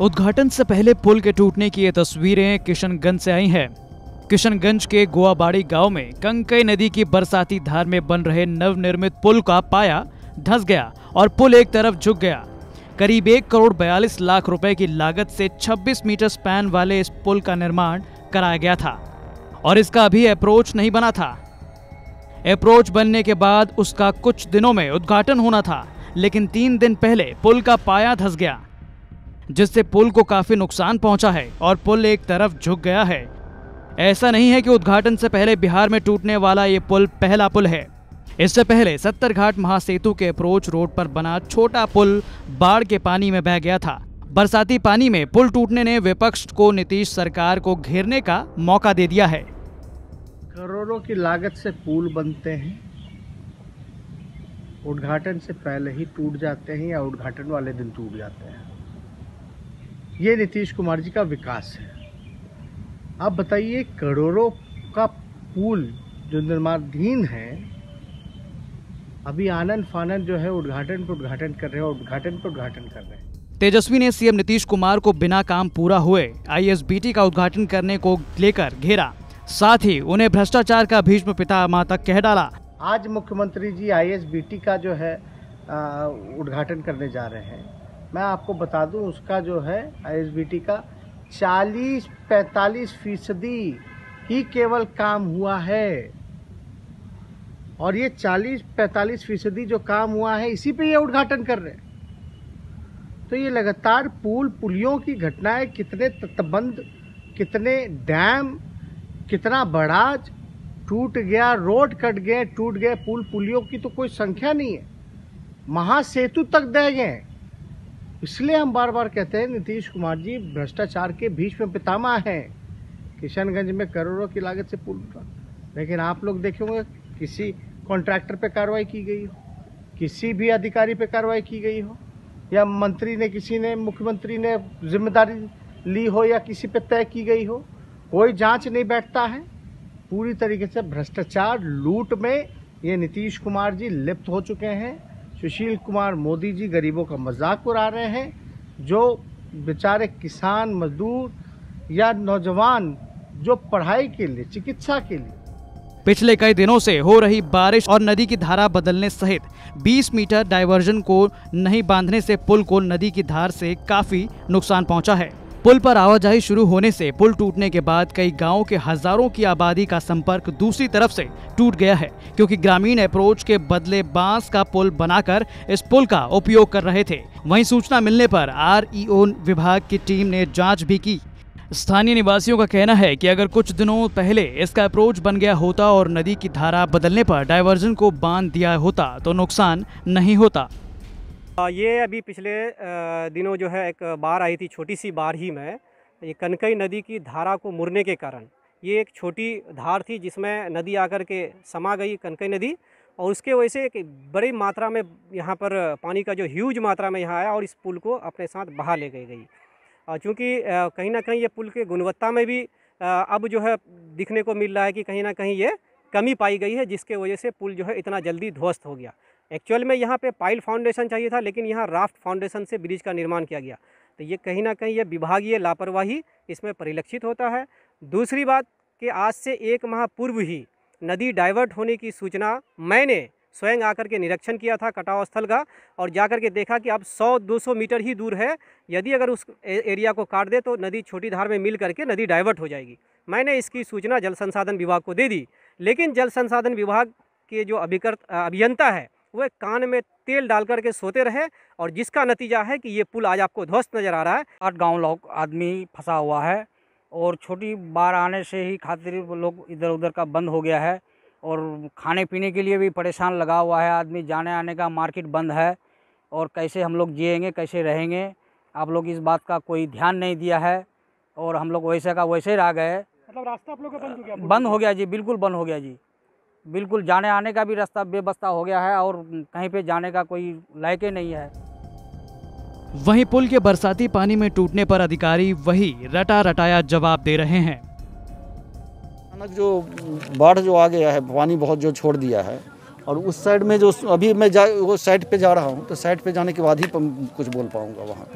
उद्घाटन से पहले पुल के टूटने की ये तस्वीरें किशनगंज से आई हैं किशनगंज के गोवाबाड़ी गांव में कंकई नदी की बरसाती धार में बन रहे नवनिर्मित पुल का पाया धस गया और पुल एक तरफ झुक गया करीब एक करोड़ बयालीस लाख रुपए की लागत से 26 मीटर स्पैन वाले इस पुल का निर्माण कराया गया था और इसका अभी अप्रोच नहीं बना था अप्रोच बनने के बाद उसका कुछ दिनों में उद्घाटन होना था लेकिन तीन दिन पहले पुल का पाया धस गया जिससे पुल को काफी नुकसान पहुंचा है और पुल एक तरफ झुक गया है ऐसा नहीं है कि उद्घाटन से पहले बिहार में टूटने वाला ये पुल पहला पुल है इससे पहले सत्तर घाट महासेतु के अप्रोच रोड पर बना छोटा पुल बाढ़ के पानी में बह गया था बरसाती पानी में पुल टूटने ने विपक्ष को नीतीश सरकार को घेरने का मौका दे दिया है करोड़ों की लागत से पुल बनते हैं उद्घाटन से पहले ही टूट जाते हैं या उद्घाटन वाले दिन टूट जाते हैं ये नीतीश कुमार जी का विकास है आप बताइए करोड़ों का पुल जो निर्माणाधीन है अभी आनंद फानंद जो है उद्घाटन पर उद्घाटन कर रहे हैं उद्घाटन पर उद्घाटन कर रहे हैं तेजस्वी ने सीएम नीतीश कुमार को बिना काम पूरा हुए आईएसबीटी का उद्घाटन करने को लेकर घेरा साथ ही उन्हें भ्रष्टाचार का भीष्म पिता माता कह डाला आज मुख्यमंत्री जी आईएसबीटी का जो है उद्घाटन करने जा रहे हैं मैं आपको बता दूं उसका जो है आईएसबीटी का 40-45 फीसदी ही केवल काम हुआ है और ये 40-45 फीसदी जो काम हुआ है इसी पे ये उद्घाटन कर रहे हैं तो ये लगातार पुल पुलियों की घटनाएं कितने तटबंध कितने डैम कितना बड़ाज टूट गया रोड कट गए टूट गए पुल पुलियों की तो कोई संख्या नहीं है महासेतु तक दे गए इसलिए हम बार बार कहते हैं नीतीश कुमार जी भ्रष्टाचार के बीच में पितामा हैं किशनगंज में करोड़ों की लागत से पुल उठा लेकिन आप लोग देखेंगे किसी कॉन्ट्रैक्टर पे कार्रवाई की गई हो किसी भी अधिकारी पे कार्रवाई की गई हो या मंत्री ने किसी ने मुख्यमंत्री ने जिम्मेदारी ली हो या किसी पे तय की गई हो कोई जांच नहीं बैठता है पूरी तरीके से भ्रष्टाचार लूट में ये नीतीश कुमार जी लिप्त हो चुके हैं सुशील कुमार मोदी जी गरीबों का मजाक उड़ा रहे हैं जो बेचारे किसान मजदूर या नौजवान जो पढ़ाई के लिए चिकित्सा के लिए पिछले कई दिनों से हो रही बारिश और नदी की धारा बदलने सहित 20 मीटर डाइवर्जन को नहीं बांधने से पुल को नदी की धार से काफी नुकसान पहुंचा है पुल पर आवाजाही शुरू होने से पुल टूटने के बाद कई गांवों के हजारों की आबादी का संपर्क दूसरी तरफ से टूट गया है क्योंकि ग्रामीण अप्रोच के बदले बांस का पुल बनाकर इस पुल का उपयोग कर रहे थे वहीं सूचना मिलने पर आरईओ विभाग की टीम ने जांच भी की स्थानीय निवासियों का कहना है कि अगर कुछ दिनों पहले इसका अप्रोच बन गया होता और नदी की धारा बदलने पर डाइवर्जन को बांध दिया होता तो नुकसान नहीं होता ये अभी पिछले दिनों जो है एक बाढ़ आई थी छोटी सी बाढ़ ही में ये कनकई नदी की धारा को मुड़ने के कारण ये एक छोटी धार थी जिसमें नदी आकर के समा गई कनकई नदी और उसके वजह से एक बड़ी मात्रा में यहाँ पर पानी का जो ह्यूज मात्रा में यहाँ आया और इस पुल को अपने साथ बहा ले गई गई चूँकि कहीं ना कहीं ये पुल के गुणवत्ता में भी अब जो है दिखने को मिल रहा है कि कहीं ना कहीं ये कमी पाई गई है जिसके वजह से पुल जो है इतना जल्दी ध्वस्त हो गया एक्चुअल में यहाँ पे पाइल फाउंडेशन चाहिए था लेकिन यहाँ राफ्ट फाउंडेशन से ब्रिज का निर्माण किया गया तो ये कहीं ना कहीं ये विभागीय लापरवाही इसमें परिलक्षित होता है दूसरी बात कि आज से एक माह पूर्व ही नदी डाइवर्ट होने की सूचना मैंने स्वयं आकर के निरीक्षण किया था कटाव स्थल का और जाकर के देखा कि अब 100-200 मीटर ही दूर है यदि अगर उस एरिया को काट दे तो नदी छोटी धार में मिल करके नदी डाइवर्ट हो जाएगी मैंने इसकी सूचना जल संसाधन विभाग को दे दी लेकिन जल संसाधन विभाग के जो अभिकर्त अभियंता है वह कान में तेल डाल करके सोते रहे और जिसका नतीजा है कि ये पुल आज आपको ध्वस्त नज़र आ रहा है आठ गाँव लोग आदमी फंसा हुआ है और छोटी बार आने से ही खातिर लोग इधर उधर का बंद हो गया है और खाने पीने के लिए भी परेशान लगा हुआ है आदमी जाने आने का मार्केट बंद है और कैसे हम लोग जिएंगे कैसे रहेंगे आप लोग इस बात का कोई ध्यान नहीं दिया है और हम लोग वैसे का वैसे ही रह गए मतलब रास्ता आप लोग का बंद हो गया बंद हो गया जी बिल्कुल बंद हो गया जी बिल्कुल जाने आने का भी रास्ता बेबस्ता हो गया है और कहीं पे जाने का कोई लायक नहीं है वहीं पुल के बरसाती पानी में टूटने पर अधिकारी वही रटा रटाया जवाब दे रहे हैं अचानक जो बाढ़ जो आ गया है पानी बहुत जो छोड़ दिया है और उस साइड में जो अभी मैं जा वो साइड पे जा रहा हूँ तो साइड पे जाने के बाद ही कुछ बोल पाऊँगा वहाँ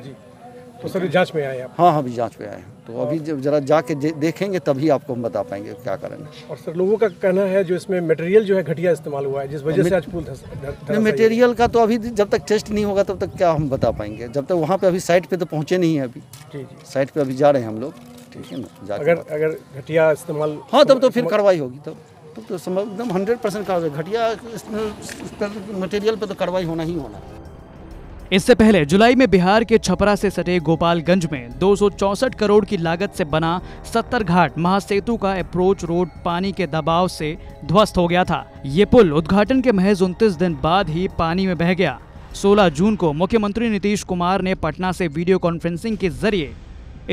तो सर जांच में आए हाँ हाँ अभी जांच में आए तो अभी जब जरा जाके देखेंगे तभी आपको हम बता पाएंगे क्या करेंगे और सर लोगों का कहना है जो इसमें मटेरियल जो है घटिया इस्तेमाल हुआ है जिस वजह से आज पुल नहीं मटेरियल का तो अभी जब तक टेस्ट नहीं होगा तब तक क्या हम बता पाएंगे जब तक वहाँ पे अभी साइट पे तो पहुँचे नहीं है अभी जी साइट पे अभी जा रहे हैं हम लोग ठीक है ना अगर अगर घटिया इस्तेमाल हाँ तब तो फिर कार्रवाई होगी तब तब तो एकदम हंड्रेड परसेंट घटिया मटेरियल पर तो कार्रवाई होना ही होना है इससे पहले जुलाई में बिहार के छपरा से सटे गोपालगंज में दो करोड़ की लागत से बना सत्तर घाट महासेतु का अप्रोच रोड पानी के दबाव से ध्वस्त हो गया था ये पुल उद्घाटन के महज उनतीस दिन बाद ही पानी में बह गया 16 जून को मुख्यमंत्री नीतीश कुमार ने पटना से वीडियो कॉन्फ्रेंसिंग के जरिए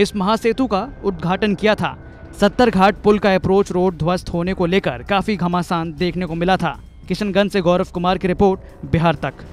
इस महासेतु का उद्घाटन किया था सत्तर घाट पुल का अप्रोच रोड ध्वस्त होने को लेकर काफी घमासान देखने को मिला था किशनगंज से गौरव कुमार की रिपोर्ट बिहार तक